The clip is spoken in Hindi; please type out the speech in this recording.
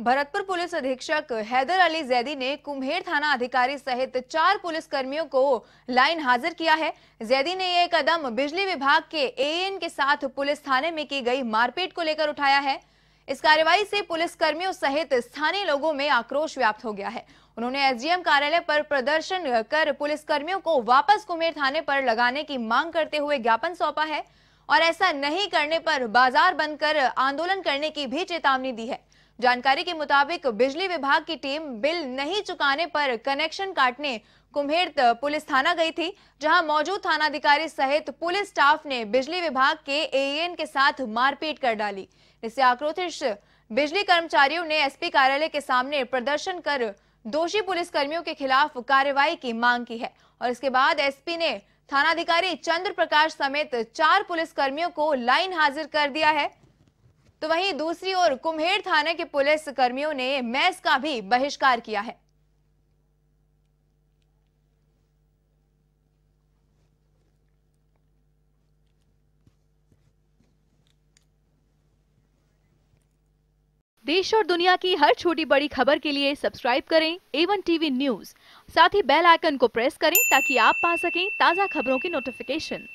भरतपुर पुलिस अधीक्षक हैदर अली जैदी ने कुम्हेर थाना अधिकारी सहित चार पुलिस कर्मियों को लाइन हाजिर किया है जैदी ने यह कदम बिजली विभाग के एएन के साथ पुलिस थाने में की गई मारपीट को लेकर उठाया है इस कार्रवाई से पुलिस कर्मियों सहित स्थानीय लोगों में आक्रोश व्याप्त हो गया है उन्होंने एसडीएम कार्यालय पर प्रदर्शन कर पुलिस कर्मियों को वापस कुम्हेर थाने पर लगाने की मांग करते हुए ज्ञापन सौंपा है और ऐसा नहीं करने पर बाजार बंद कर आंदोलन करने की भी चेतावनी दी है जानकारी के मुताबिक बिजली विभाग की टीम बिल नहीं चुकाने पर कनेक्शन काटने कुम्हेर पुलिस थाना गई थी जहां मौजूद थानाधिकारी सहित पुलिस स्टाफ ने बिजली विभाग के एएन e के साथ मारपीट कर डाली इससे आक्रोशित बिजली कर्मचारियों ने एसपी कार्यालय के सामने प्रदर्शन कर दोषी पुलिस कर्मियों के खिलाफ कार्रवाई की मांग की है और इसके बाद एसपी ने थानाधिकारी चंद्र प्रकाश समेत चार पुलिस कर्मियों को लाइन हाजिर कर दिया है तो वहीं दूसरी ओर कुम्हेर थाने के पुलिस कर्मियों ने मैस का भी बहिष्कार किया है देश और दुनिया की हर छोटी बड़ी खबर के लिए सब्सक्राइब करें एवन टीवी न्यूज साथ ही बेल आइकन को प्रेस करें ताकि आप पा सकें ताज़ा खबरों की नोटिफिकेशन